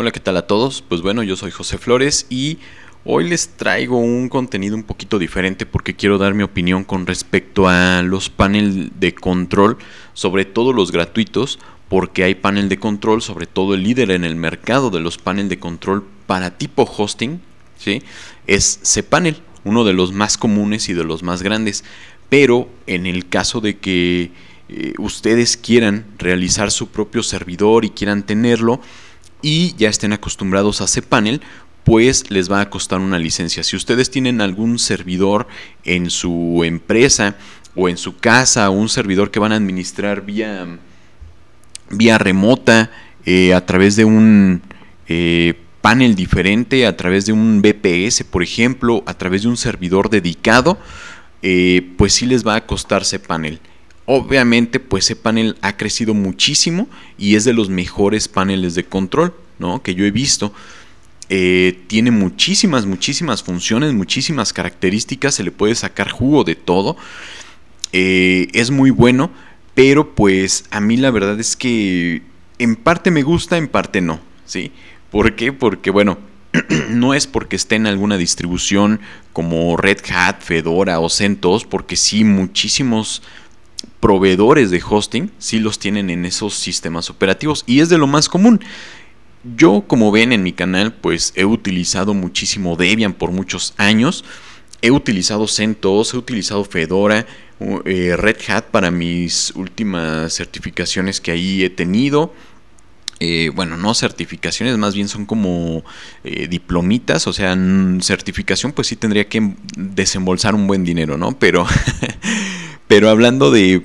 Hola, ¿qué tal a todos? Pues bueno, yo soy José Flores y hoy les traigo un contenido un poquito diferente porque quiero dar mi opinión con respecto a los paneles de control, sobre todo los gratuitos, porque hay panel de control, sobre todo el líder en el mercado de los paneles de control para tipo hosting, ¿sí? Es cPanel, uno de los más comunes y de los más grandes, pero en el caso de que eh, ustedes quieran realizar su propio servidor y quieran tenerlo, y ya estén acostumbrados a cPanel, pues les va a costar una licencia. Si ustedes tienen algún servidor en su empresa o en su casa, un servidor que van a administrar vía, vía remota, eh, a través de un eh, panel diferente, a través de un BPS, por ejemplo, a través de un servidor dedicado, eh, pues sí les va a costar cPanel. Obviamente, pues ese panel ha crecido muchísimo y es de los mejores paneles de control, ¿no? Que yo he visto. Eh, tiene muchísimas, muchísimas funciones, muchísimas características, se le puede sacar jugo de todo. Eh, es muy bueno, pero pues a mí la verdad es que en parte me gusta, en parte no, ¿sí? ¿Por qué? Porque bueno, no es porque esté en alguna distribución como Red Hat, Fedora o CentOS, porque sí, muchísimos proveedores de hosting Si los tienen en esos sistemas operativos y es de lo más común. Yo, como ven en mi canal, pues he utilizado muchísimo Debian por muchos años. He utilizado CentOS, he utilizado Fedora, eh, Red Hat para mis últimas certificaciones que ahí he tenido. Eh, bueno, no certificaciones, más bien son como eh, diplomitas, o sea, certificación pues sí tendría que em, desembolsar un buen dinero, ¿no? Pero Pero hablando de,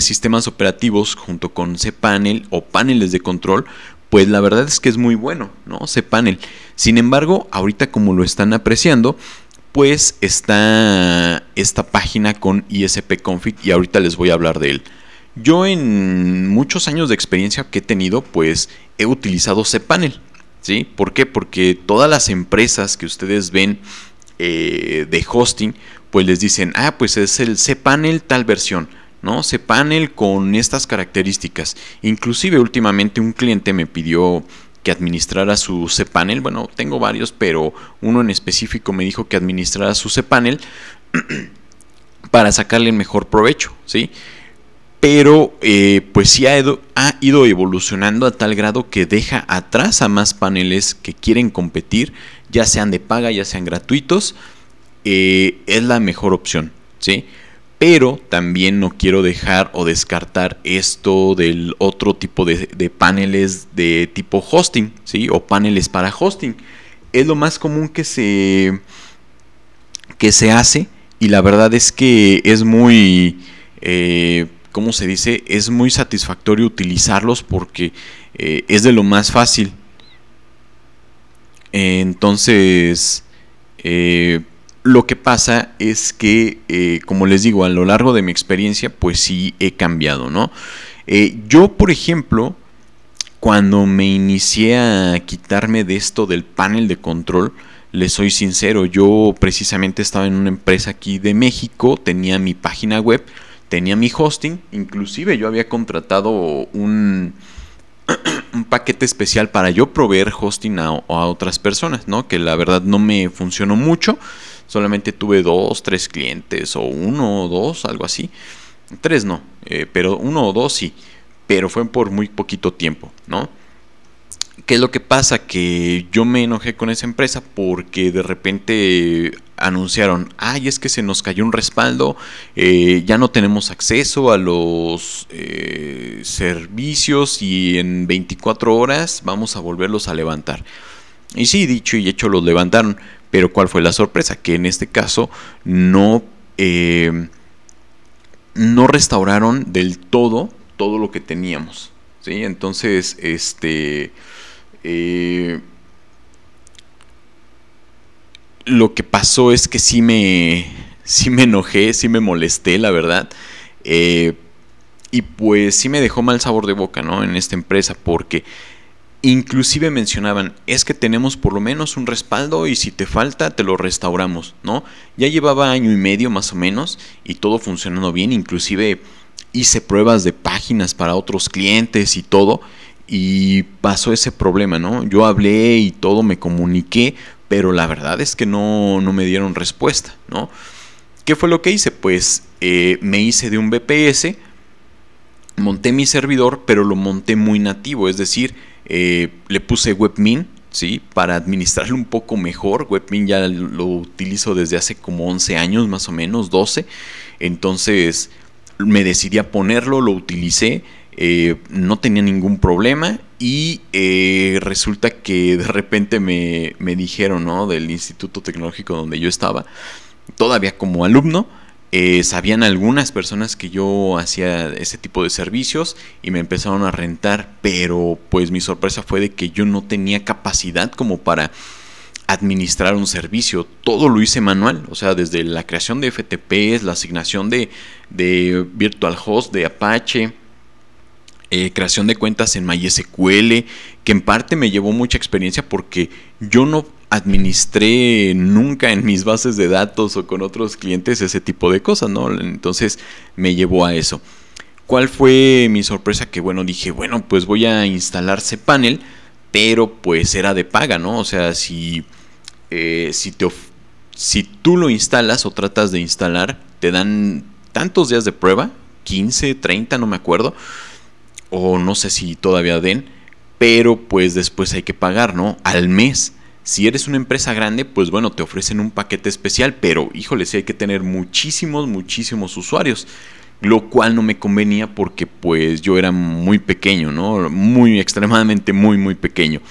sistemas operativos junto con cPanel o paneles de control, pues la verdad es que es muy bueno, ¿no? cPanel. Sin embargo, ahorita como lo están apreciando, pues está esta página con ISP-config y ahorita les voy a hablar de él. Yo en muchos años de experiencia que he tenido, pues he utilizado cPanel, ¿sí? ¿Por qué? Porque todas las empresas que ustedes ven eh, de hosting, pues les dicen, ah, pues es el cPanel tal versión, ¿no? cPanel con estas características. Inclusive últimamente un cliente me pidió que administrara su cPanel, bueno, tengo varios, pero uno en específico me dijo que administrara su cPanel para sacarle el mejor provecho, ¿sí? Pero eh, pues sí ha ido evolucionando a tal grado que deja atrás a más paneles que quieren competir, ya sean de paga, ya sean gratuitos, eh, es la mejor opción, ¿sí? Pero también no quiero dejar o descartar esto del otro tipo de, paneles de tipo hosting, ¿sí? O paneles para hosting. Es lo más común que se, que se hace y la verdad es que es muy... Eh, ¿cómo se dice? Es muy satisfactorio utilizarlos porque eh, es de lo más fácil. entonces, lo que pasa es que, eh, como les digo, a lo largo de mi experiencia, pues sí he cambiado, ¿no? Eh, yo, por ejemplo, cuando me inicié a quitarme de esto del panel de control, les soy sincero, yo precisamente estaba en una empresa aquí de México, tenía mi página web, tenía mi hosting, inclusive yo había contratado un, un paquete especial para yo proveer hosting a, a, otras personas, ¿no? Que la verdad no me funcionó mucho solamente tuve dos, tres clientes o uno o dos, algo así. Tres no, eh, pero uno o dos sí, pero fue por muy poquito tiempo, ¿no? ¿Qué es lo que pasa? Que yo me enojé con esa empresa porque de repente anunciaron, ay, es que se nos cayó un respaldo, eh, ya no tenemos acceso a los eh, servicios y en 24 horas vamos a volverlos a levantar. Y sí, dicho y hecho, los levantaron, pero ¿cuál fue la sorpresa? Que en este caso no, eh, no restauraron del todo todo lo que teníamos. Entonces, este... Eh, lo que pasó es que sí me, sí me enojé, sí me molesté, la verdad. Eh, y pues sí me dejó mal sabor de boca, ¿no? En esta empresa, porque inclusive mencionaban, es que tenemos por lo menos un respaldo y si te falta te lo restauramos, ¿no? Ya llevaba año y medio más o menos y todo funcionando bien, inclusive hice pruebas de páginas para otros clientes y todo y pasó ese problema, ¿no? Yo hablé y todo, me comuniqué, pero la verdad es que no, me dieron respuesta, ¿no? ¿Qué fue lo que hice? Pues eh, me hice de un BPS, monté mi servidor, pero lo monté muy nativo, es decir, eh, le puse WebMin, ¿sí? Para administrarlo un poco mejor. WebMin ya lo utilizo desde hace como 11 años, más o menos, 12. Entonces me decidí a ponerlo, lo utilicé. Eh, no tenía ningún problema y eh, resulta que de repente me, dijeron, Del Instituto Tecnológico donde yo estaba, todavía como alumno, eh, sabían algunas personas que yo hacía ese tipo de servicios y me empezaron a rentar, pero pues mi sorpresa fue de que yo no tenía capacidad como para administrar un servicio. Todo lo hice manual, o sea, desde la creación de FTPs, la asignación de, de Virtual Host, de Apache, eh, creación de cuentas en MySQL, que en parte me llevó mucha experiencia porque yo no administré nunca en mis bases de datos o con otros clientes ese tipo de cosas, ¿no? Entonces me llevó a eso. ¿Cuál fue mi sorpresa? Que bueno, dije, bueno, pues voy a instalar panel pero pues era de paga, ¿no? O sea, si, eh, si, te si tú lo instalas o tratas de instalar, te dan tantos días de prueba, 15, 30, no me acuerdo, o no sé si todavía den, pero pues después hay que pagar, ¿no? Al mes. Si eres una empresa grande, pues bueno, te ofrecen un paquete especial, pero híjole, sí hay que tener muchísimos, muchísimos usuarios. Lo cual no me convenía porque pues yo era muy pequeño, ¿no? Muy, extremadamente muy, muy pequeño.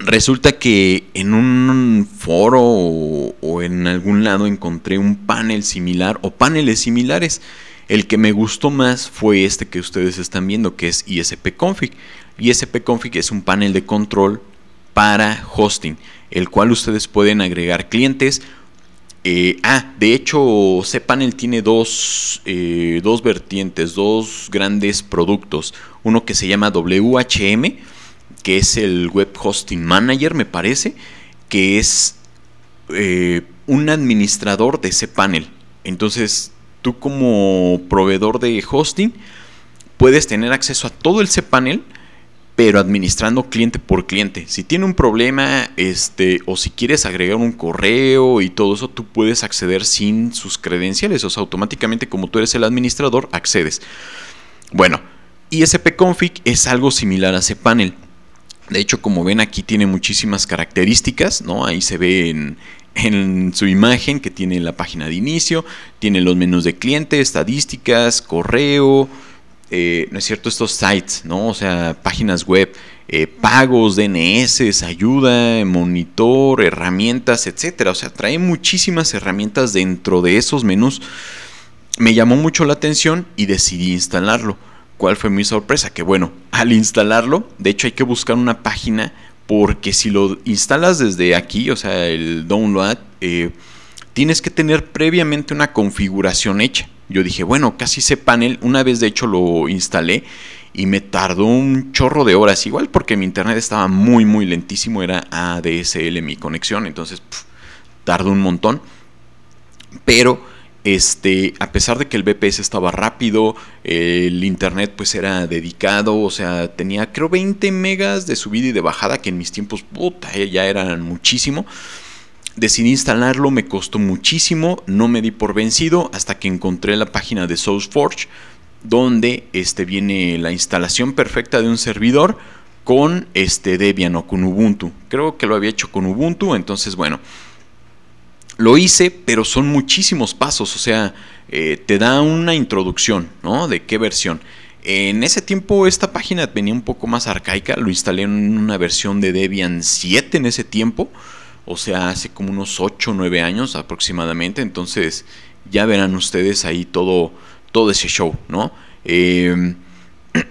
Resulta que en un foro o, o en algún lado encontré un panel similar o paneles similares. El que me gustó más fue este que ustedes están viendo, que es ISP Config. ISP Config es un panel de control para hosting, el cual ustedes pueden agregar clientes. Eh, ah, de hecho, cPanel tiene eh, dos, vertientes, dos grandes productos. Uno que se llama WHM, que es el Web Hosting Manager, me parece, que es eh, un administrador de cPanel. Entonces, tú como proveedor de hosting puedes tener acceso a todo el cPanel pero administrando cliente por cliente. Si tiene un problema, este, o si quieres agregar un correo y todo eso, tú puedes acceder sin sus credenciales. O sea, automáticamente, como tú eres el administrador, accedes. Bueno, ISP Config es algo similar a cPanel. De hecho, como ven aquí tiene muchísimas características, ¿no? Ahí se ve en, su imagen que tiene la página de inicio, tiene los menús de cliente, estadísticas, correo, eh, ¿no es cierto? Estos sites, ¿no? O sea, páginas web, eh, pagos, DNS, ayuda, monitor, herramientas, etcétera. O sea, trae muchísimas herramientas dentro de esos menús. Me llamó mucho la atención y decidí instalarlo. ¿Cuál fue mi sorpresa? Que bueno, al instalarlo, de hecho hay que buscar una página porque si lo instalas desde aquí, o sea, el download, eh, tienes que tener previamente una configuración hecha. Yo dije, bueno, casi ese panel, una vez de hecho lo instalé y me tardó un chorro de horas, igual porque mi internet estaba muy, muy lentísimo, era ADSL mi conexión, entonces tardó un montón. Pero este, a pesar de que el BPS estaba rápido, el internet pues era dedicado, o sea, tenía creo 20 megas de subida y de bajada, que en mis tiempos, ya eran muchísimo. Decidí instalarlo, me costó muchísimo, no me di por vencido hasta que encontré la página de SourceForge donde este, viene la instalación perfecta de un servidor con este Debian o con Ubuntu. Creo que lo había hecho con Ubuntu, entonces bueno, lo hice, pero son muchísimos pasos, o sea, eh, te da una introducción, De qué versión. En ese tiempo esta página venía un poco más arcaica, lo instalé en una versión de Debian 7 en ese tiempo o sea, hace como unos 8 o 9 años aproximadamente, entonces ya verán ustedes ahí todo, todo ese show, ¿no? Em,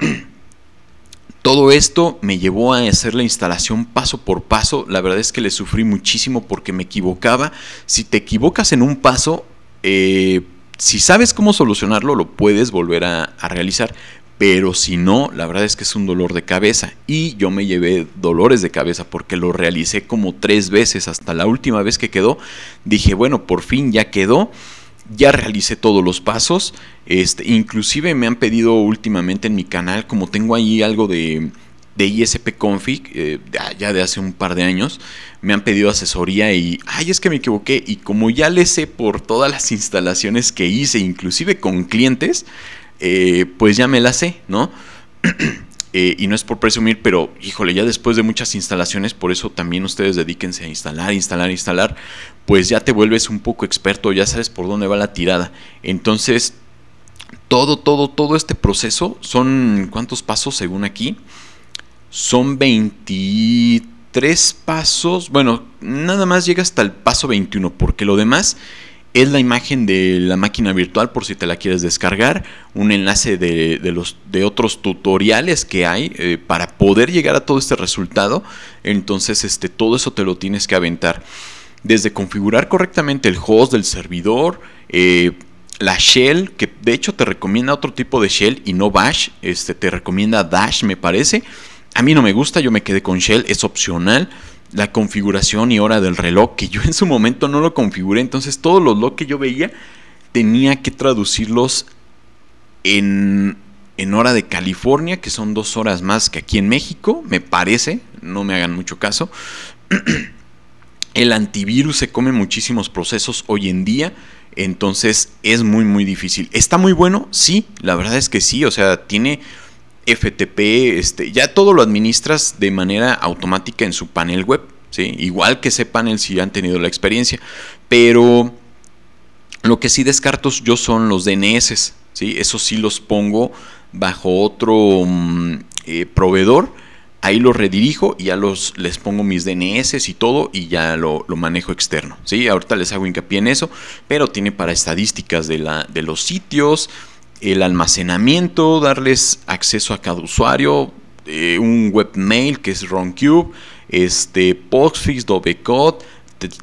todo esto me llevó a hacer la instalación paso por paso, la verdad es que le sufrí muchísimo porque me equivocaba, si te equivocas en un paso, eh, si sabes cómo solucionarlo, lo puedes volver a realizar, pero si no, la verdad es que es un dolor de cabeza. Y yo me llevé dolores de cabeza porque lo realicé como tres veces hasta la última vez que quedó. Dije, bueno, por fin ya quedó. Ya realicé todos los pasos. Este, inclusive me han pedido últimamente en mi canal, como tengo ahí algo de, ISP Config, eh, ya de hace un par de años, me han pedido asesoría y, ay, es que me equivoqué. Y como ya le sé por todas las instalaciones que hice, inclusive con clientes, eh, pues ya me la sé, ¿no? Eh, y no es por presumir, pero híjole, ya después de muchas instalaciones, por eso también ustedes dedíquense a instalar, instalar, instalar, pues ya te vuelves un poco experto, ya sabes por dónde va la tirada. Entonces, todo, todo, todo este proceso son, ¿cuántos pasos según aquí? Son 23 pasos, bueno, nada más llega hasta el paso 21, porque lo demás es la imagen de la máquina virtual por si te la quieres descargar, un enlace de, los, de otros tutoriales que hay eh, para poder llegar a todo este resultado. Entonces, este, todo eso te lo tienes que aventar. Desde configurar correctamente el host del servidor, eh, la shell, que de hecho te recomienda otro tipo de shell y no bash, este, te recomienda dash me parece. A mí no me gusta, yo me quedé con shell, es opcional la configuración y hora del reloj, que yo en su momento no lo configuré, entonces todos los logs que yo veía tenía que traducirlos en, en hora de California, que son dos horas más que aquí en México, me parece, no me hagan mucho caso. El antivirus se come muchísimos procesos hoy en día, entonces es muy muy difícil. ¿Está muy bueno? Sí, la verdad es que sí, o sea, tiene FTP, este, ya todo lo administras de manera automática en su panel web, ¿sí? igual que ese panel si han tenido la experiencia, pero lo que sí descarto yo son los DNS, ¿sí? eso sí los pongo bajo otro mm, eh, proveedor, ahí los redirijo y ya los, les pongo mis DNS y todo y ya lo, manejo externo. ¿sí? Ahorita les hago hincapié en eso, pero tiene para estadísticas de, la, de los sitios, el almacenamiento, darles acceso a cada usuario, eh, un webmail que es Roncube, este, Postfix, Dovecot,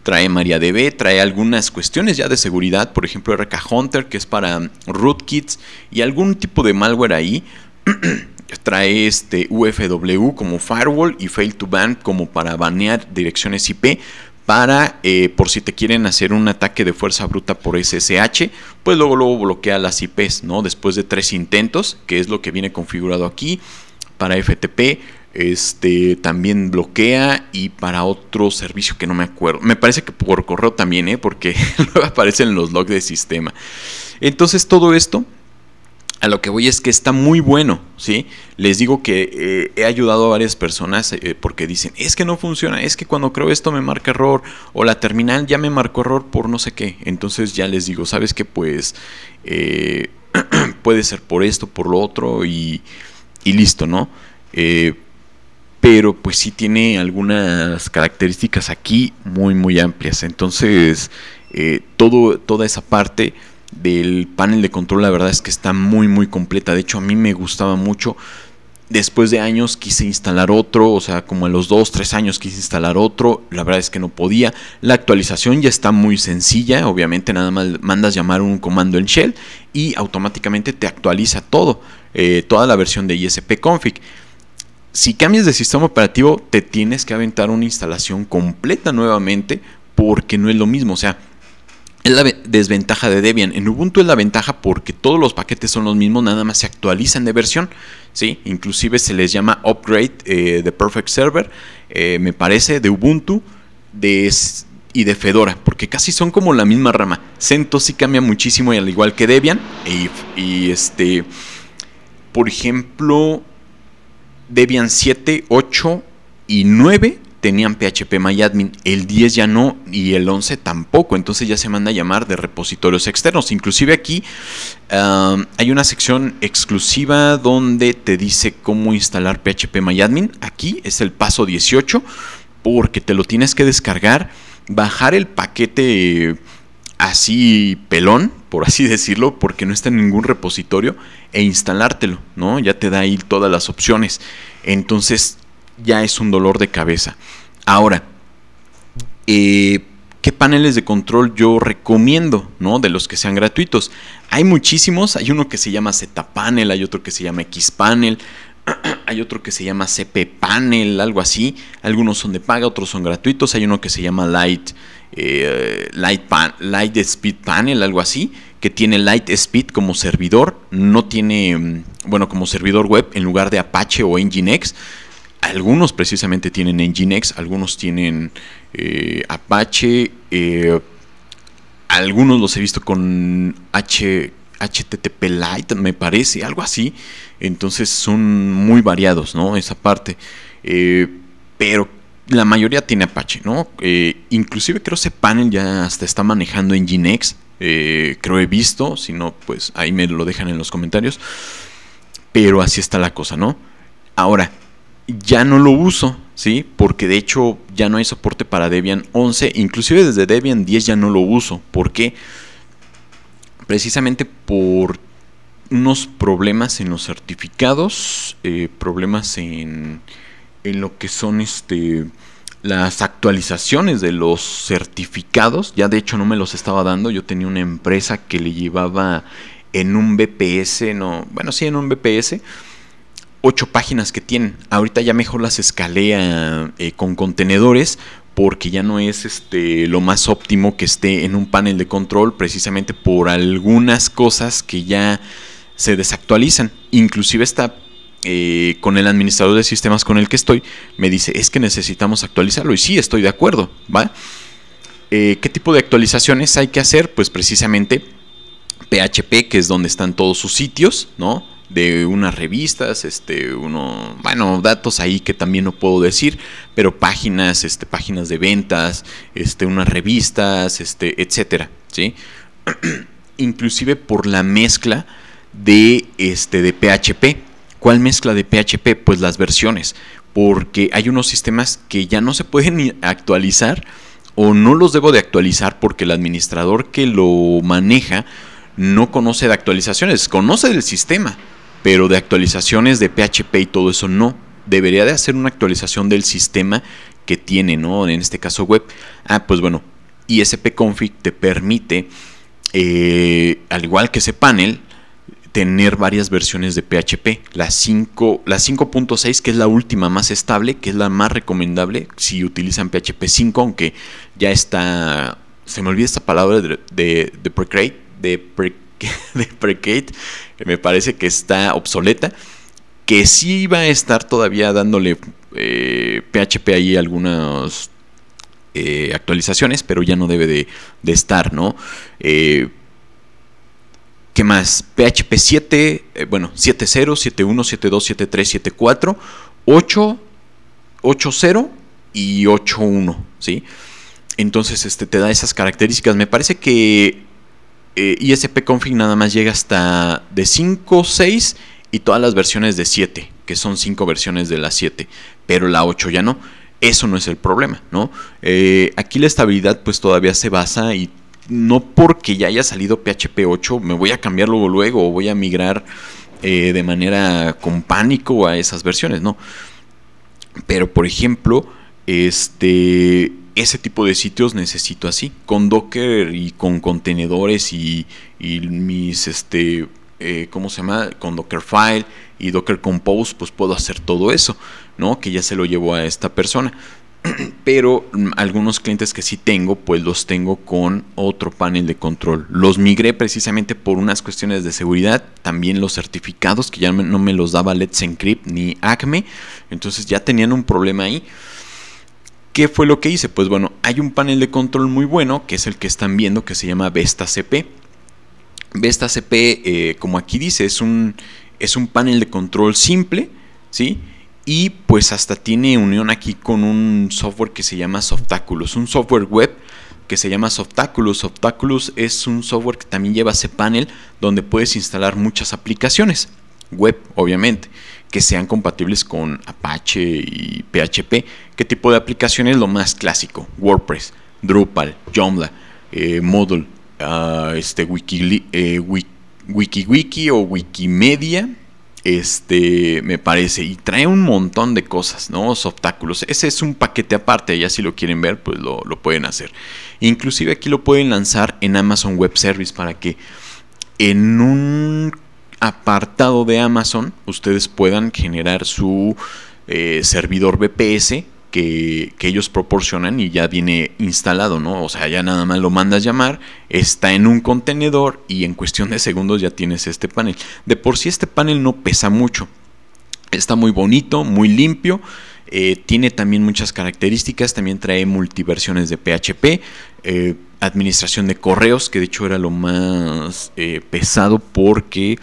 trae MariaDB, trae algunas cuestiones ya de seguridad, por ejemplo RK Hunter que es para rootkits y algún tipo de malware ahí. trae este UFW como firewall y fail to ban como para banear direcciones IP para, eh, por si te quieren hacer un ataque de fuerza bruta por SSH, pues luego, luego bloquea las IPs, ¿no? Después de tres intentos, que es lo que viene configurado aquí, para FTP, este también bloquea y para otro servicio que no me acuerdo. Me parece que por correo también, ¿eh? Porque luego aparecen los logs de sistema. Entonces todo esto a lo que voy es que está muy bueno, ¿sí? Les digo que eh, he ayudado a varias personas eh, porque dicen, es que no funciona, es que cuando creo esto me marca error, o la terminal ya me marcó error por no sé qué. Entonces ya les digo, ¿sabes qué? Pues eh, puede ser por esto, por lo otro, y, y listo, ¿no? pero pues sí tiene algunas características aquí muy, muy amplias. Entonces, todo, toda esa parte del panel de control, la verdad es que está muy, muy completa. De hecho, a mí me gustaba mucho. Después de años quise instalar otro, o sea, como a los 2, 3 años quise instalar otro, la verdad es que no podía. La actualización ya está muy sencilla, obviamente nada más mandas llamar un comando en shell y automáticamente te actualiza todo, eh, toda la versión de ISP config. Si cambias de sistema operativo, te tienes que aventar una instalación completa nuevamente porque no es lo mismo, o sea, es la desventaja de Debian. En Ubuntu es la ventaja porque todos los paquetes son los mismos, nada más se actualizan de versión. ¿sí? Inclusive se les llama upgrade de eh, Perfect Server, eh, me parece, de Ubuntu de, y de Fedora, porque casi son como la misma rama. CentOS sí cambia muchísimo, y al igual que Debian. y este, por ejemplo, Debian 7, 8 y 9 tenían PHP MyAdmin, el 10 ya no y el 11 tampoco, entonces ya se manda a llamar de repositorios externos. Inclusive aquí hay una sección exclusiva donde te dice cómo instalar PHP MyAdmin. Aquí es el paso 18 porque te lo tienes que descargar, bajar el paquete así pelón, por así decirlo, porque no está en ningún repositorio, e instalártelo, ¿no? Ya te da ahí todas las opciones. Entonces ya es un dolor de cabeza. Ahora, eh, ¿qué paneles de control yo recomiendo? ¿No? De los que sean gratuitos. Hay muchísimos, hay uno que se llama Z-Panel, hay otro que se llama X-Panel, hay otro que se llama CP-Panel, algo así. Algunos son de paga, otros son gratuitos. Hay uno que se llama Light, eh, Light, Light Speed Panel, algo así, que tiene Light Speed como servidor, no tiene, mm, bueno, como servidor web en lugar de Apache o Nginx. Algunos precisamente tienen Nginx, algunos tienen eh, Apache, eh, algunos los he visto con HTTP Lite, me parece, algo así. Entonces son muy variados, ¿no? Esa parte. Eh, pero la mayoría tiene Apache, ¿no? inclusive creo que ese panel ya hasta está manejando Nginx. creo he visto, si no, pues ahí me lo dejan en los comentarios. Pero así está la cosa, ¿no? Ahora, ya no lo uso, ¿sí? Porque de hecho ya no hay soporte para Debian 11, inclusive desde Debian 10 ya no lo uso. ¿Por qué? Precisamente por unos problemas en los certificados, eh, problemas en, lo que son este las actualizaciones de los certificados. Ya de hecho no me los estaba dando. Yo tenía una empresa que le llevaba en un BPS, no, bueno, sí, en un BPS ocho páginas que tienen. Ahorita ya mejor las escalea eh, con contenedores porque ya no es este lo más óptimo que esté en un panel de control precisamente por algunas cosas que ya se desactualizan. Inclusive está eh, con el administrador de sistemas con el que estoy, me dice, es que necesitamos actualizarlo. Y sí, estoy de acuerdo, ¿va? Eh, ¿Qué tipo de actualizaciones hay que hacer? Pues precisamente PHP, que es donde están todos sus sitios, ¿no? de unas revistas, este, uno, bueno, datos ahí que también no puedo decir, pero páginas, este, páginas de ventas, este, unas revistas, este, etcétera, ¿sí? Inclusive por la mezcla de, este, de PHP. ¿Cuál mezcla de PHP? Pues las versiones, porque hay unos sistemas que ya no se pueden actualizar o no los debo de actualizar porque el administrador que lo maneja no conoce de actualizaciones, conoce del sistema, pero de actualizaciones de PHP y todo eso no. Debería de hacer una actualización del sistema que tiene, ¿no? En este caso web. Ah, pues bueno, ISP-config te permite, eh, al igual que ese panel, tener varias versiones de PHP. La 5.6, 5.6, que es la última más estable, que es la más recomendable si utilizan PHP 5, aunque ya está... Se me olvida esta palabra de, de, de que me parece que está obsoleta, que si va a estar todavía dándole PHP eh, ahí algunas eh, actualizaciones, pero ya no debe de, estar, ¿no? Eh, ¿Qué más? PHP 7, bueno, 7.0, 71, 72, 73, 74, 8, 8.0 y 8.1, ¿sí? Entonces este, te da esas características. Me parece que eh, ISP Config nada más llega hasta de 5, 6 y todas las versiones de 7, que son 5 versiones de la 7, pero la 8 ya no. Eso no es el problema, ¿no? Eh, aquí la estabilidad pues todavía se basa y no porque ya haya salido PHP 8 me voy a cambiar luego luego o voy a migrar eh, de manera con pánico a esas versiones, no. Pero por ejemplo, este ese tipo de sitios necesito así, con Docker y con contenedores y, mis, este, eh, ¿cómo se llama? Con Dockerfile y Docker Compose, pues puedo hacer todo eso, ¿no? Que ya se lo llevo a esta persona. Pero algunos clientes que sí tengo, pues los tengo con otro panel de control. Los migré precisamente por unas cuestiones de seguridad. También los certificados que ya no me los daba Let's Encrypt ni Acme. Entonces ya tenían un problema ahí. ¿Qué fue lo que hice? Pues bueno, hay un panel de control muy bueno, que es el que están viendo, que se llama Vesta CP. Eh, como aquí dice, es un, es un panel de control simple, ¿sí? Y pues hasta tiene unión aquí con un software que se llama Softaculous, un software web que se llama Softaculous. Softaculous es un software que también lleva ese panel donde puedes instalar muchas aplicaciones web, obviamente que sean compatibles con Apache y PHP. ¿Qué tipo de aplicaciones? Lo más clásico, WordPress, Drupal, Joomla, eh, Moodle, ah, este, Wiki, eh, WikiWiki o Wikimedia. Este, me parece, y trae un montón de cosas, ¿no? obstáculos. Ese es un paquete aparte, ya si lo quieren ver, pues lo, lo pueden hacer. Inclusive aquí lo pueden lanzar en Amazon Web Service para que en un apartado de Amazon ustedes puedan generar su eh, servidor BPS que, que, ellos proporcionan y ya viene instalado, ¿no? O sea, ya nada más lo mandas llamar, está en un contenedor y en cuestión de segundos ya tienes este panel. De por sí este panel no pesa mucho. Está muy bonito, muy limpio eh, tiene también muchas características, también trae multiversiones de PHP, eh, administración de correos, que de hecho era lo más eh, pesado porque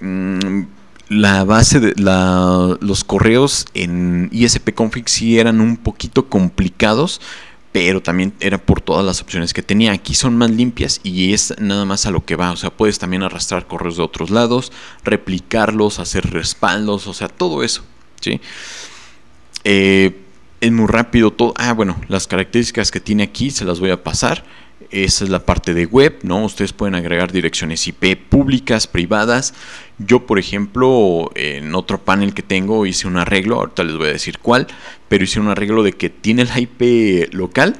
mm, la base de los correos en ISP Config sí eran un poquito complicados. Pero también era por todas las opciones que tenía. Aquí son más limpias y es nada más a lo que va. O sea, puedes también arrastrar correos de otros lados, replicarlos, hacer respaldos, o sea, todo eso. ¿sí? Eh, es muy rápido todo. Ah, bueno, las características que tiene aquí se las voy a pasar. Esa es la parte de web, ¿no? Ustedes pueden agregar direcciones IP públicas, privadas. Yo, por ejemplo, en otro panel que tengo hice un arreglo, ahorita les voy a decir cuál, pero hice un arreglo de que tiene la IP local,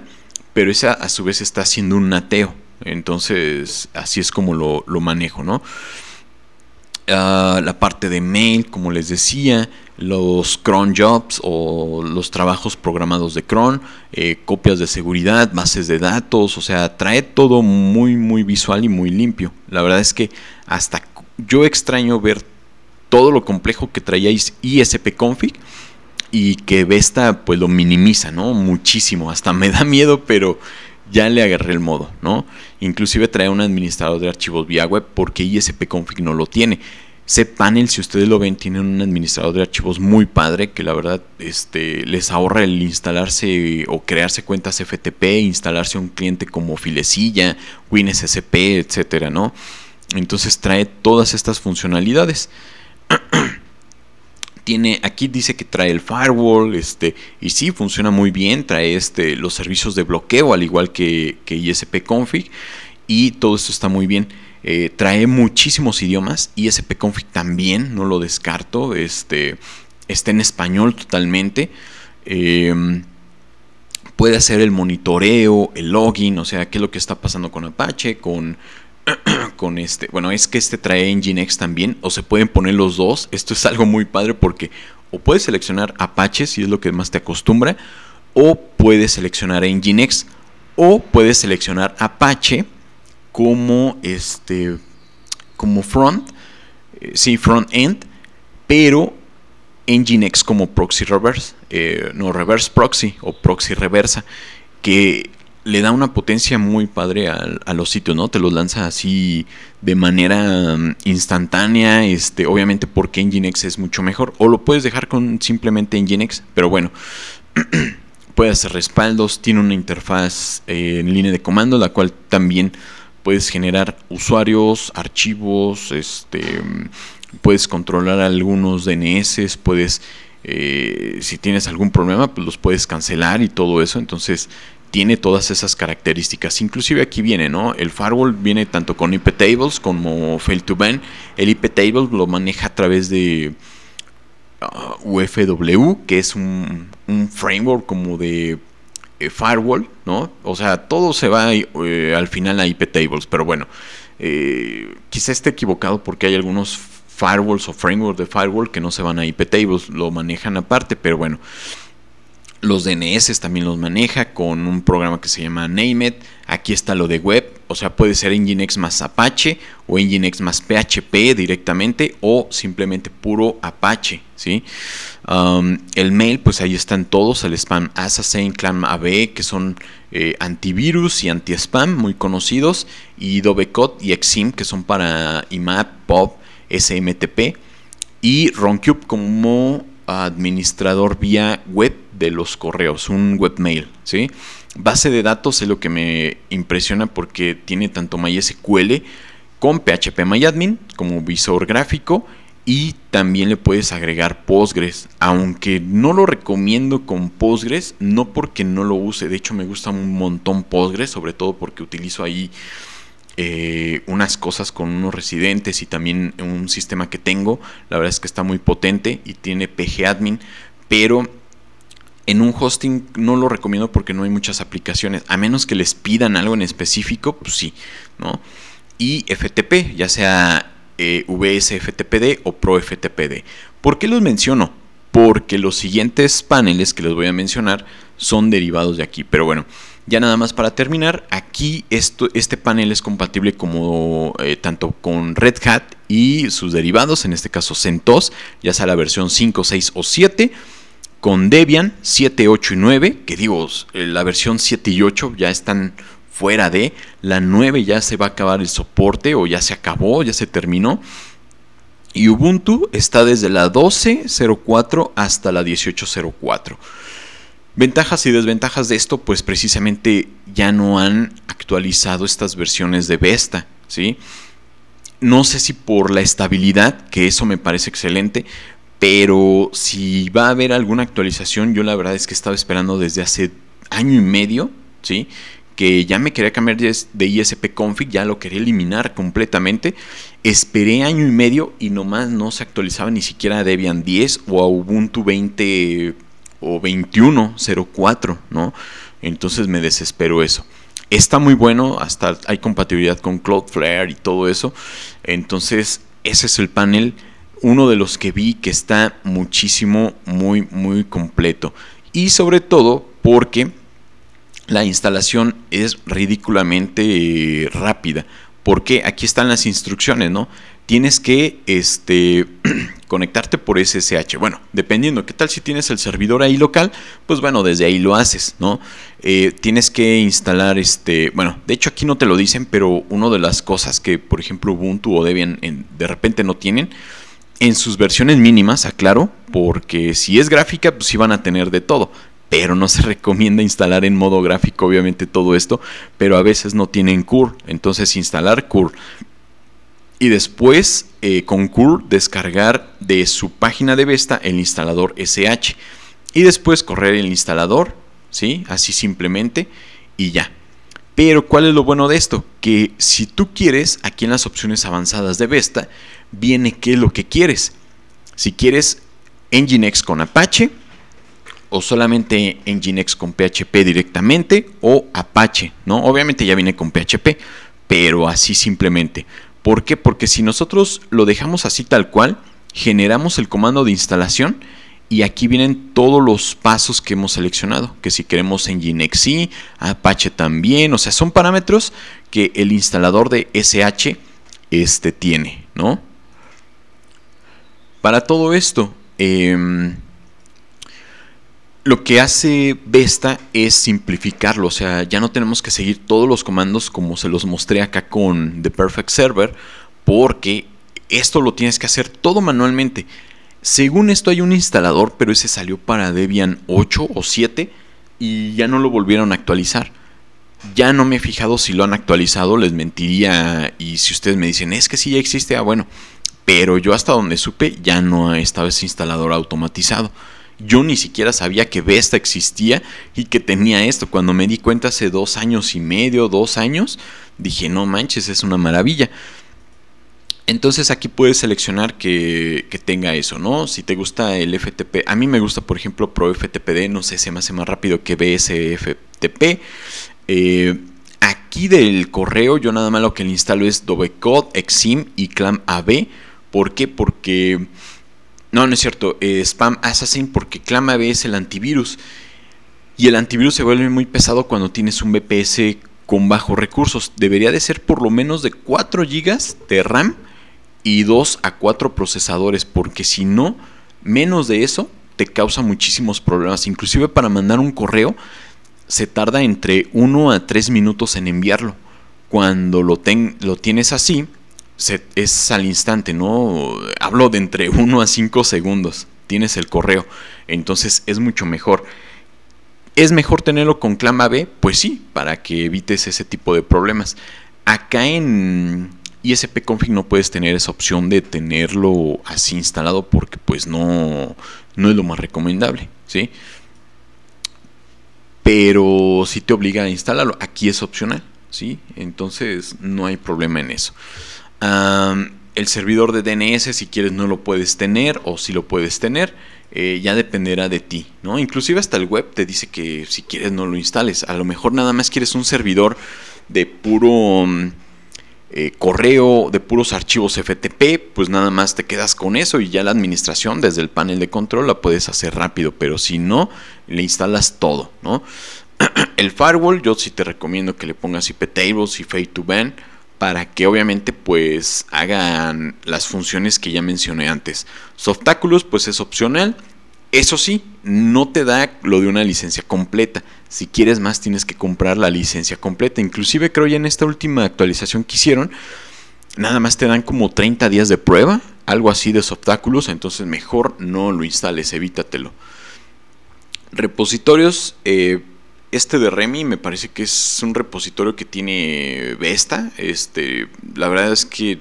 pero esa a su vez está haciendo un nateo. Entonces, así es como lo, manejo, ¿no? Ah, la parte de mail, como les decía, los cron jobs o los trabajos programados de cron, eh, copias de seguridad, bases de datos, o sea, trae todo muy, muy visual y muy limpio. La verdad es que hasta yo extraño ver todo lo complejo que traíais ISP config y que Vesta pues lo minimiza, ¿no? Muchísimo, hasta me da miedo, pero ya le agarré el modo, ¿no? Inclusive trae un administrador de archivos vía web porque ISP config no lo tiene panel si ustedes lo ven, tiene un administrador de archivos muy padre que la verdad este, les ahorra el instalarse o crearse cuentas FTP, instalarse un cliente como Filecilla, WinSSP, etc. ¿no? Entonces trae todas estas funcionalidades. Tiene, aquí dice que trae el firewall, este, y sí, funciona muy bien, trae este, los servicios de bloqueo, al igual que, que ISP config, y todo esto está muy bien. Eh, trae muchísimos idiomas y config también, no lo descarto, este, está en español totalmente. Em, puede hacer el monitoreo, el login, o sea, qué es lo que está pasando con Apache, con, con este. Bueno, es que este trae Nginx también, o se pueden poner los dos. Esto es algo muy padre porque o puedes seleccionar Apache si es lo que más te acostumbra, o puedes seleccionar Nginx, o puedes seleccionar Apache como este como front, eh, sí, front end, pero Nginx como proxy reverse, eh, no reverse proxy o proxy reversa, que le da una potencia muy padre a, los sitios, ¿no? Te los lanza así de manera mm, instantánea, este, obviamente porque Nginx es mucho mejor, o lo puedes dejar con simplemente Nginx, pero bueno, puede hacer respaldos, tiene una interfaz eh, en línea de comando, la cual también puedes generar usuarios, archivos, este, puedes controlar algunos DNS, puedes, eh, si tienes algún problema, pues los puedes cancelar y todo eso. Entonces tiene todas esas características. Inclusive aquí viene, ¿no? El firewall viene tanto con IP tables como fail 2 ban. El IP lo maneja a través de ah, UFW, que es un framework como de eh, firewall, ¿no? O sea, todo se va eh, al final a IP tables, pero bueno, eh, quizá esté equivocado porque hay algunos firewalls o frameworks de firewall que no se van a IP tables, lo manejan aparte, pero bueno. Los DNS también los maneja con un programa que se llama Named. Aquí está lo de web, o sea, puede ser Nginx más Apache o Nginx más PHP directamente o simplemente puro Apache, ¿sí? Um, el mail, pues ahí están todos, el spam Assassin, CLAM, AB, que son eh, antivirus y anti-spam muy conocidos, y Dovecot y Exim, que son para IMAP, POP, SMTP, y Roncube como administrador vía web de los correos, un webmail, Base de datos es lo que me impresiona porque tiene tanto MySQL con PHP MyAdmin como visor gráfico y también le puedes agregar Postgres, aunque no lo recomiendo con Postgres, no porque no lo use, de hecho me gusta un montón Postgres, sobre todo porque utilizo ahí eh, unas cosas con unos residentes y también un sistema que tengo, la verdad es que está muy potente y tiene PGAdmin, pero en un hosting no lo recomiendo porque no hay muchas aplicaciones, a menos que les pidan algo en específico, pues sí, ¿no? Y FTP, ya sea eh, VSFTPD o ProFTPD. ¿Por qué los menciono? Porque los siguientes paneles que les voy a mencionar son derivados de aquí. Pero bueno, ya nada más para terminar, aquí esto, este panel es compatible como, eh, tanto con Red Hat y sus derivados, en este caso CentOS, ya sea la versión 5, 6 o 7 con Debian 7, 8 y 9, que digo, eh, la versión 7 y 8 ya están fuera de, la 9 ya se va a acabar el soporte o ya se acabó, ya se terminó. Y Ubuntu está desde la 12.04 hasta la 18.04. Ventajas y desventajas de esto, pues precisamente ya no han actualizado estas versiones de Vesta, ¿sí? No sé si por la estabilidad, que eso me parece excelente, pero si va a haber alguna actualización, yo la verdad es que estaba esperando desde hace año y medio, ¿sí? Que ya me quería cambiar de ISP config, ya lo quería eliminar completamente. Esperé año y medio y nomás no se actualizaba ni siquiera a Debian 10 o a Ubuntu 20 o 21.04, ¿no? Entonces me desespero eso. Está muy bueno, hasta hay compatibilidad con Cloudflare y todo eso. Entonces, ese es el panel uno de los que vi que está muchísimo, muy, muy completo. Y sobre todo porque la instalación es ridículamente eh, rápida. Porque aquí están las instrucciones, ¿no? Tienes que este, conectarte por SSH. Bueno, dependiendo, ¿qué tal si tienes el servidor ahí local? Pues bueno, desde ahí lo haces, ¿no? Eh, tienes que instalar este. Bueno, de hecho aquí no te lo dicen, pero una de las cosas que, por ejemplo, Ubuntu o Debian de repente no tienen en sus versiones mínimas, aclaro, porque si es gráfica, pues sí van a tener de todo. Pero no se recomienda instalar en modo gráfico, obviamente, todo esto. Pero a veces no tienen CUR. Entonces, instalar CUR. Y después, eh, con CUR, descargar de su página de Vesta el instalador SH. Y después correr el instalador, ¿sí? Así simplemente. Y ya. Pero ¿cuál es lo bueno de esto? Que si tú quieres, aquí en las opciones avanzadas de Vesta, viene qué es lo que quieres. Si quieres Nginx con Apache, o solamente Nginx con PHP directamente, o Apache, ¿no? Obviamente ya viene con PHP, pero así simplemente. ¿Por qué? Porque si nosotros lo dejamos así tal cual, generamos el comando de instalación y aquí vienen todos los pasos que hemos seleccionado, que si queremos en Nginx Apache también, o sea, son parámetros que el instalador de SH este, tiene, ¿no? Para todo esto, em, lo que hace Vesta es simplificarlo, o sea, ya no tenemos que seguir todos los comandos como se los mostré acá con The Perfect Server, porque esto lo tienes que hacer todo manualmente. Según esto hay un instalador, pero ese salió para Debian 8 o 7 y ya no lo volvieron a actualizar. Ya no me he fijado si lo han actualizado, les mentiría y si ustedes me dicen, es que sí ya existe, ah bueno, pero yo hasta donde supe ya no ha estado ese instalador automatizado. Yo ni siquiera sabía que Vesta existía y que tenía esto. Cuando me di cuenta hace dos años y medio, dos años, dije, no manches, es una maravilla. Entonces aquí puedes seleccionar que, tenga eso, ¿no? Si te gusta el FTP, a mí me gusta por ejemplo ProFTPD, no sé, se me hace más rápido que BSFTP. Eh, aquí del correo yo nada más lo que le instalo es Dovecode, Exim y ClamAB. ¿Por qué? Porque... No, no es cierto, eh, Spam Assassin porque ClamAB es el antivirus. Y el antivirus se vuelve muy pesado cuando tienes un BPS con bajos recursos. Debería de ser por lo menos de 4 GB de RAM y dos a cuatro procesadores, porque si no, menos de eso te causa muchísimos problemas. Inclusive para mandar un correo se tarda entre 1 a 3 minutos en enviarlo. Cuando lo, ten, lo tienes así, es al instante, ¿no? Hablo de entre 1 a 5 segundos. Tienes el correo. Entonces es mucho mejor. ¿Es mejor tenerlo con clama B? Pues sí, para que evites ese tipo de problemas. Acá en, y ese Config no puedes tener esa opción de tenerlo así instalado porque pues no, no es lo más recomendable, ¿sí? Pero si te obliga a instalarlo, aquí es opcional, ¿sí? Entonces no hay problema en eso. el servidor de DNS, si quieres, no lo puedes tener o si lo puedes tener. Eh, ya dependerá de ti, ¿no? Inclusive hasta el web te dice que si quieres no lo instales. A lo mejor nada más quieres un servidor de puro mm, eh, correo de puros archivos FTP, pues nada más te quedas con eso y ya la administración desde el panel de control la puedes hacer rápido, pero si no, le instalas todo, ¿no? el firewall, yo sí te recomiendo que le pongas IPTables tables y fade to ban para que obviamente pues hagan las funciones que ya mencioné antes. Softáculos pues es opcional, eso sí, no te da lo de una licencia completa. Si quieres más, tienes que comprar la licencia completa. Inclusive creo ya en esta última actualización que hicieron, nada más te dan como 30 días de prueba, algo así de obstáculos, entonces mejor no lo instales, evítatelo. Repositorios, eh, este de Remy me parece que es un repositorio que tiene Vesta, este, la verdad es que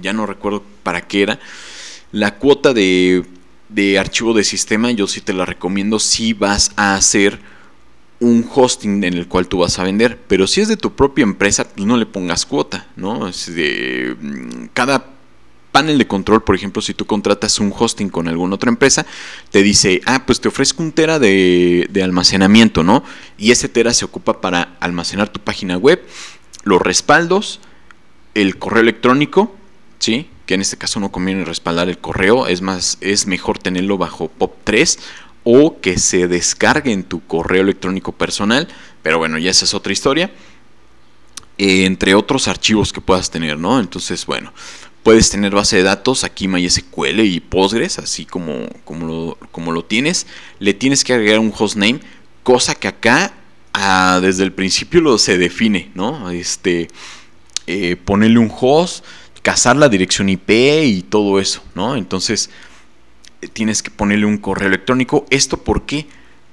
ya no recuerdo para qué era. La cuota de de archivo de sistema, yo sí te la recomiendo si vas a hacer un hosting en el cual tú vas a vender. Pero si es de tu propia empresa, pues no le pongas cuota, ¿no? Es de, mm, cada panel de control, por ejemplo, si tú contratas un hosting con alguna otra empresa, te dice, ah, pues te ofrezco un tera de, de almacenamiento, ¿no? Y ese tera se ocupa para almacenar tu página web, los respaldos, el correo electrónico, ¿sí? que en este caso no conviene respaldar el correo, es más, es mejor tenerlo bajo POP3 o que se descargue en tu correo electrónico personal, pero bueno, ya esa es otra historia, eh, entre otros archivos que puedas tener, ¿no? Entonces, bueno, puedes tener base de datos, aquí MySQL y Postgres, así como, como, lo, como lo tienes, le tienes que agregar un hostname, cosa que acá ah, desde el principio lo se define, ¿no? Este, eh, ponerle un host, cazar la dirección IP y todo eso, ¿no? Entonces eh, tienes que ponerle un correo electrónico. ¿Esto por qué?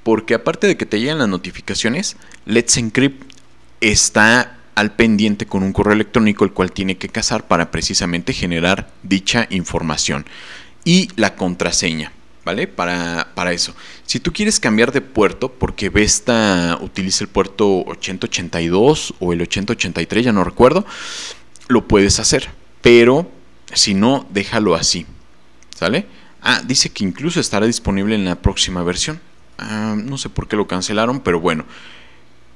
Porque aparte de que te lleguen las notificaciones, Let's Encrypt está al pendiente con un correo electrónico el cual tiene que cazar para precisamente generar dicha información y la contraseña, ¿vale? Para, para eso. Si tú quieres cambiar de puerto, porque Vesta utiliza el puerto 882 o el 883, ya no recuerdo, lo puedes hacer pero si no, déjalo así. ¿Sale? Ah, dice que incluso estará disponible en la próxima versión. Ah, no sé por qué lo cancelaron, pero bueno.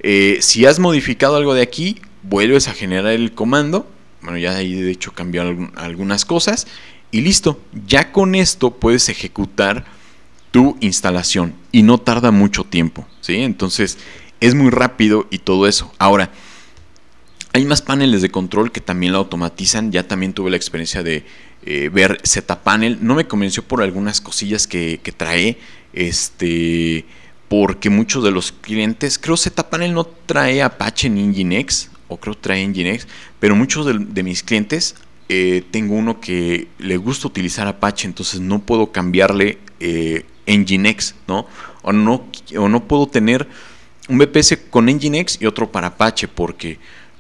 Eh, si has modificado algo de aquí, vuelves a generar el comando. Bueno, ya ahí de hecho cambió algunas cosas. Y listo, ya con esto puedes ejecutar tu instalación y no tarda mucho tiempo, ¿sí? Entonces es muy rápido y todo eso. Ahora, hay más paneles de control que también lo automatizan. Ya también tuve la experiencia de eh, ver Z-Panel. No me convenció por algunas cosillas que, trae. Este, porque muchos de los clientes, creo Z-Panel no trae Apache ni Nginx, o creo trae Nginx, pero muchos de, mis clientes eh, tengo uno que le gusta utilizar Apache, entonces no puedo cambiarle eh, Nginx, ¿no? O, ¿no? o no puedo tener un VPS con Nginx y otro para Apache, porque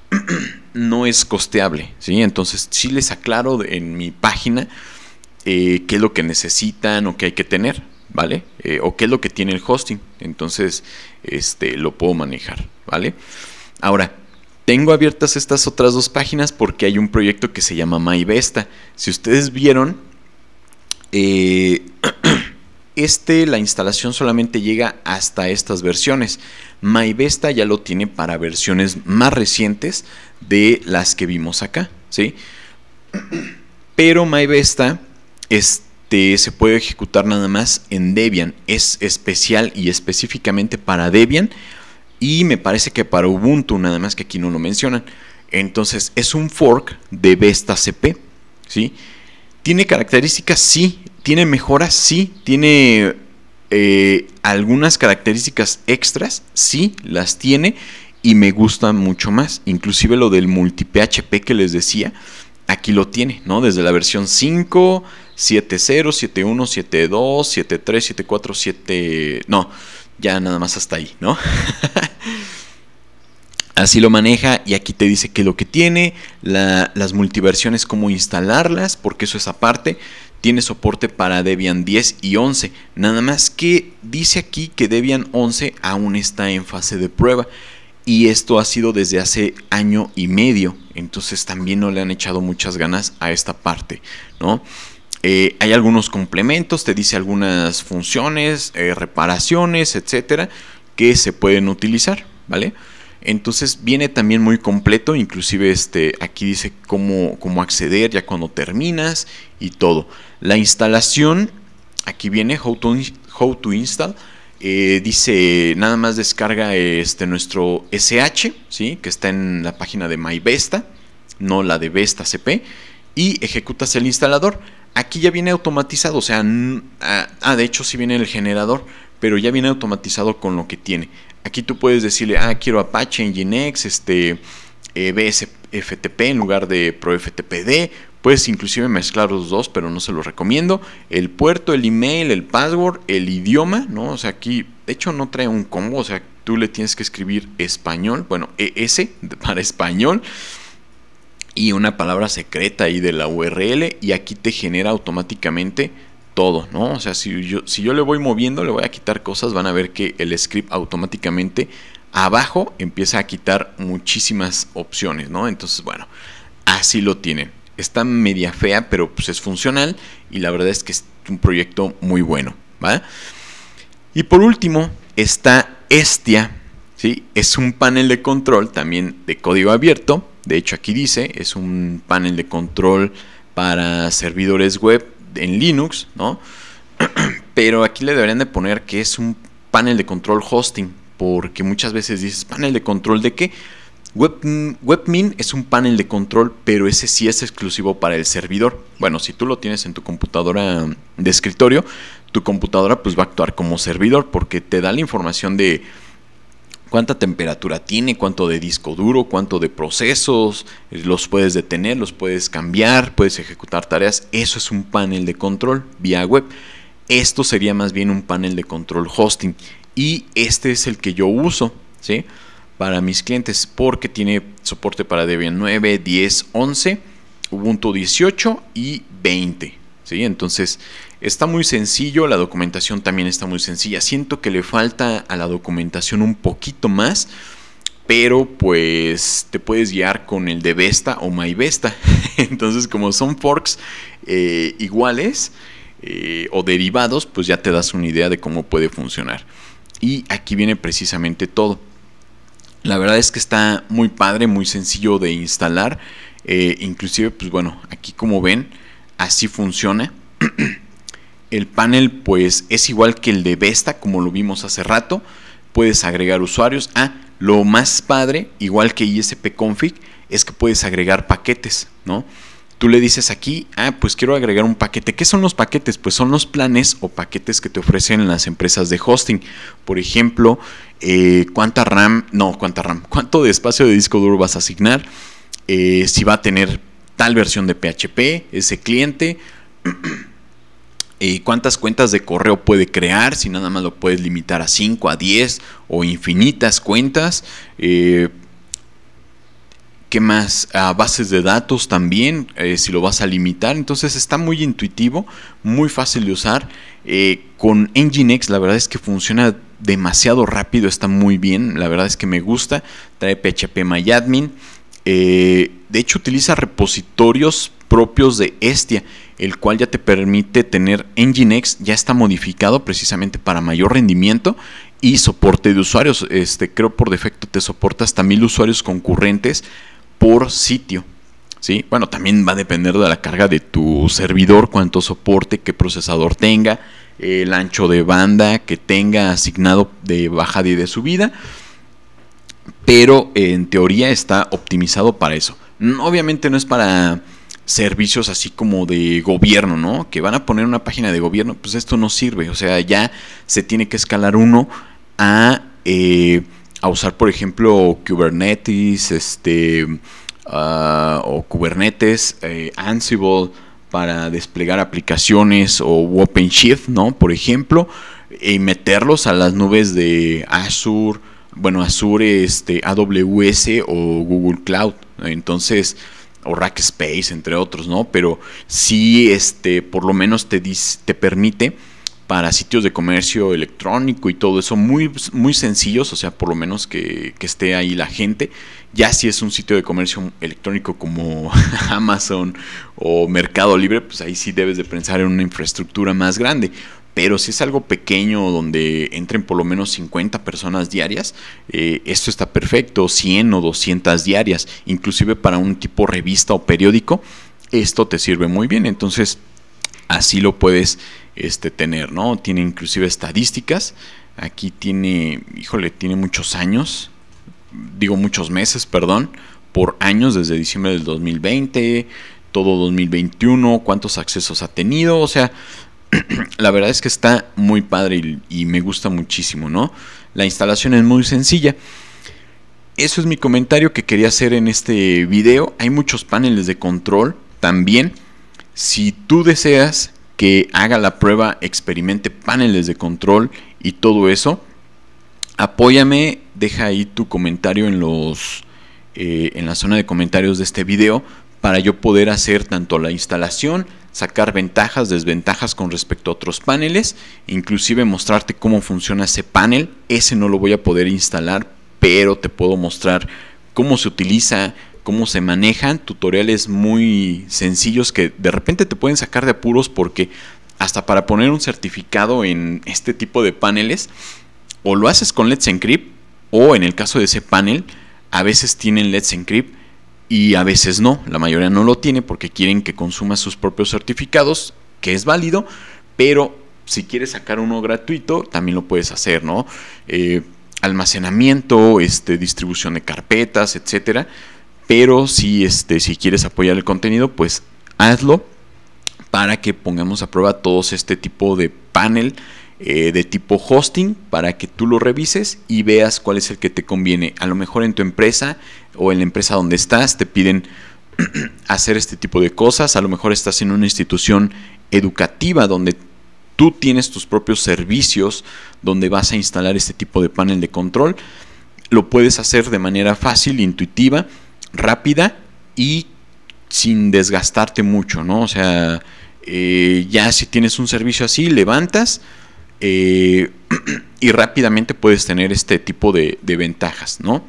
no es costeable, ¿sí? Entonces sí les aclaro en mi página eh, qué es lo que necesitan o qué hay que tener, ¿vale? Eh, o qué es lo que tiene el hosting. Entonces, este, lo puedo manejar, ¿vale? Ahora, tengo abiertas estas otras dos páginas porque hay un proyecto que se llama MyVesta. Si ustedes vieron, eh, este, la instalación solamente llega hasta estas versiones. MyVesta ya lo tiene para versiones más recientes de las que vimos acá, ¿sí? Pero MyVesta este, se puede ejecutar nada más en Debian. Es especial y específicamente para Debian y me parece que para Ubuntu, nada más que aquí no lo mencionan. Entonces es un fork de Vesta CP, ¿sí? ¿Tiene características? Sí. ¿Tiene mejoras? Sí. ¿Tiene eh, algunas características extras? Sí, las tiene y me gusta mucho más. Inclusive lo del multi-PHP que les decía, aquí lo tiene, ¿no? Desde la versión 5, 7.0, 7.1, 7.2, 7.3, 7.4, 7... No, ya nada más hasta ahí, ¿no? así lo maneja y aquí te dice que lo que tiene, las multiversiones, cómo instalarlas, porque eso es aparte. Tiene soporte para Debian 10 y 11. Nada más que dice aquí que Debian 11 aún está en fase de prueba. Y esto ha sido desde hace año y medio. Entonces también no le han echado muchas ganas a esta parte. ¿no? Eh, hay algunos complementos, te dice algunas funciones, eh, reparaciones, etcétera, que se pueden utilizar. ¿Vale? Entonces viene también muy completo, inclusive este, aquí dice cómo, acceder ya cuando terminas y todo. La instalación, aquí viene how to, install, eh, dice nada más descarga este, nuestro SH, ¿sí? que está en la página de MyVesta, no la de Vesta CP, y ejecutas el instalador. Aquí ya viene automatizado, o sea, ah, ah, de hecho sí viene el generador, pero ya viene automatizado con lo que tiene. Aquí tú puedes decirle, ah, quiero Apache Nginx, este, eh, BSFTP en lugar de ProFTPD. Puedes inclusive mezclar los dos, pero no se los recomiendo. El puerto, el email, el password, el idioma, ¿no? O sea, aquí, de hecho, no trae un combo, o sea, tú le tienes que escribir español, bueno, ES para español y una palabra secreta ahí de la URL y aquí te genera automáticamente todo, ¿no? O sea, si yo, si yo le voy moviendo, le voy a quitar cosas, van a ver que el script automáticamente abajo empieza a quitar muchísimas opciones, ¿no? Entonces, bueno, así lo tienen. Está media fea, pero pues es funcional y la verdad es que es un proyecto muy bueno, Y por último está Estia, ¿sí? Es un panel de control también de código abierto. De hecho, aquí dice, es un panel de control para servidores web en Linux, ¿no? Pero aquí le deberían de poner que es un panel de control hosting, porque muchas veces dices, panel de control de qué? Webmin es un panel de control, pero ese sí es exclusivo para el servidor. Bueno, si tú lo tienes en tu computadora de escritorio, tu computadora pues va a actuar como servidor porque te da la información de cuánta temperatura tiene, cuánto de disco duro, cuánto de procesos, los puedes detener, los puedes cambiar, puedes ejecutar tareas. Eso es un panel de control vía web. Esto sería más bien un panel de control hosting. Y este es el que yo uso, ¿sí? Para mis clientes, porque tiene soporte para Debian 9, 10, 11, Ubuntu 18 y 20, ¿sí? Entonces, Está muy sencillo, la documentación también está muy sencilla. Siento que le falta a la documentación un poquito más, pero pues te puedes guiar con el de Vesta o MyVesta. Entonces como son forks eh, iguales eh, o derivados, pues ya te das una idea de cómo puede funcionar. Y aquí viene precisamente todo. La verdad es que está muy padre, muy sencillo de instalar. Eh, inclusive, pues bueno, aquí como ven, así funciona. El panel pues es igual que el de Vesta, como lo vimos hace rato. Puedes agregar usuarios. Ah, lo más padre, igual que ISP-config, es que puedes agregar paquetes, ¿no? Tú le dices aquí, ah, pues quiero agregar un paquete. ¿Qué son los paquetes? Pues son los planes o paquetes que te ofrecen las empresas de hosting. Por ejemplo, eh, cuánta RAM, no, cuánta RAM, cuánto de espacio de disco duro vas a asignar, eh, si va a tener tal versión de PHP, ese cliente. Eh, cuántas cuentas de correo puede crear, si nada más lo puedes limitar a 5, a 10 o infinitas cuentas. Eh, ¿Qué más? A bases de datos también, eh, si lo vas a limitar. Entonces está muy intuitivo, muy fácil de usar. con Nginx la verdad es que funciona demasiado rápido, está muy bien. La verdad es que me gusta. Trae PHP MyAdmin. de hecho utiliza repositorios propios de Estia el cual ya te permite tener Nginx, ya está modificado precisamente para mayor rendimiento y soporte de usuarios. Este, creo por defecto te soporta hasta mil usuarios concurrentes por sitio. ¿sí? Bueno, también va a depender de la carga de tu servidor, cuánto soporte, qué procesador tenga, el ancho de banda que tenga asignado de bajada y de subida. Pero en teoría está optimizado para eso. Obviamente no es para servicios así como de gobierno, ¿no? Que van a poner una página de gobierno, pues esto no sirve. O sea, ya se tiene que escalar uno a, eh, usar, por ejemplo, Kubernetes, este, ah, o Kubernetes, eh, Ansible para desplegar aplicaciones o OpenShift, ¿no? Por ejemplo, y meterlos a las nubes de Azure, bueno, Azure, este, AWS o Google Cloud. Entonces, o Rackspace entre otros, ¿no? Pero sí, este, por lo menos te, te permite para sitios de comercio electrónico y todo eso, muy, muy sencillos, o sea, por lo menos que, que esté ahí la gente. Ya si es un sitio de comercio electrónico como Amazon o Mercado Libre, pues ahí sí debes de pensar en una infraestructura más grande pero si es algo pequeño donde entren por lo menos 50 personas diarias, eh, esto está perfecto, 100 o 200 diarias, inclusive para un tipo revista o periódico, esto te sirve muy bien, entonces así lo puedes este, tener, ¿no? Tiene inclusive estadísticas, aquí tiene, híjole, tiene muchos años, digo muchos meses, perdón, por años desde diciembre del 2020, todo 2021, cuántos accesos ha tenido, o sea, la verdad es que está muy padre y, me gusta muchísimo, ¿no? La instalación es muy sencilla. Eso es mi comentario que quería hacer en este video. Hay muchos paneles de control también. Si tú deseas que haga la prueba, experimente paneles de control y todo eso, apóyame, deja ahí tu comentario en los eh, en la zona de comentarios de este video para yo poder hacer tanto la instalación sacar ventajas, desventajas con respecto a otros paneles, inclusive mostrarte cómo funciona ese panel, ese no lo voy a poder instalar, pero te puedo mostrar cómo se utiliza, cómo se manejan, tutoriales muy sencillos que de repente te pueden sacar de apuros porque hasta para poner un certificado en este tipo de paneles, o lo haces con Let's Encrypt, o en el caso de ese panel, a veces tienen Let's Encrypt y a veces no, la mayoría no lo tiene porque quieren que consuma sus propios certificados, que es válido, pero si quieres sacar uno gratuito, también lo puedes hacer, ¿no? Eh, almacenamiento, este, distribución de carpetas, etcétera. Pero si, este, si quieres apoyar el contenido, pues hazlo para que pongamos a prueba todos este tipo de panel eh, de tipo hosting para que tú lo revises y veas cuál es el que te conviene. A lo mejor en tu empresa o en la empresa donde estás te piden hacer este tipo de cosas, a lo mejor estás en una institución educativa donde tú tienes tus propios servicios, donde vas a instalar este tipo de panel de control, lo puedes hacer de manera fácil, intuitiva, rápida y sin desgastarte mucho, ¿no? O sea, eh, ya si tienes un servicio así, levantas eh, y rápidamente puedes tener este tipo de ventajas, ¿no?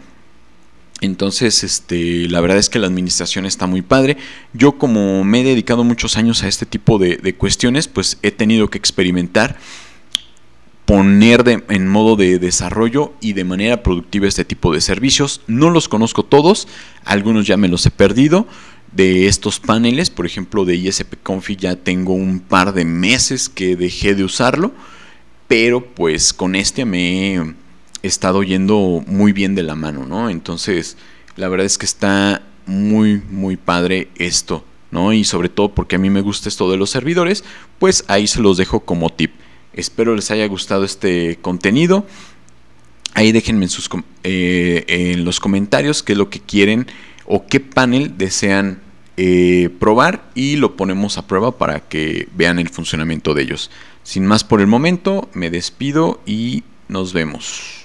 Entonces, este, la verdad es que la administración está muy padre. Yo como me he dedicado muchos años a este tipo de, cuestiones, pues he tenido que experimentar poner en modo de desarrollo y de manera productiva este tipo de servicios. No los conozco todos, algunos ya me los he perdido. De estos paneles, por ejemplo, de ISP Confi ya tengo un par de meses que dejé de usarlo, pero pues con este me estado yendo muy bien de la mano, ¿no? Entonces, la verdad es que está muy, muy padre esto, ¿no? Y sobre todo porque a mí me gusta esto de los servidores, pues ahí se los dejo como tip. Espero les haya gustado este contenido. Ahí déjenme en, sus, eh, en los comentarios qué es lo que quieren o qué panel desean eh, probar y lo ponemos a prueba para que vean el funcionamiento de ellos. Sin más por el momento, me despido y nos vemos.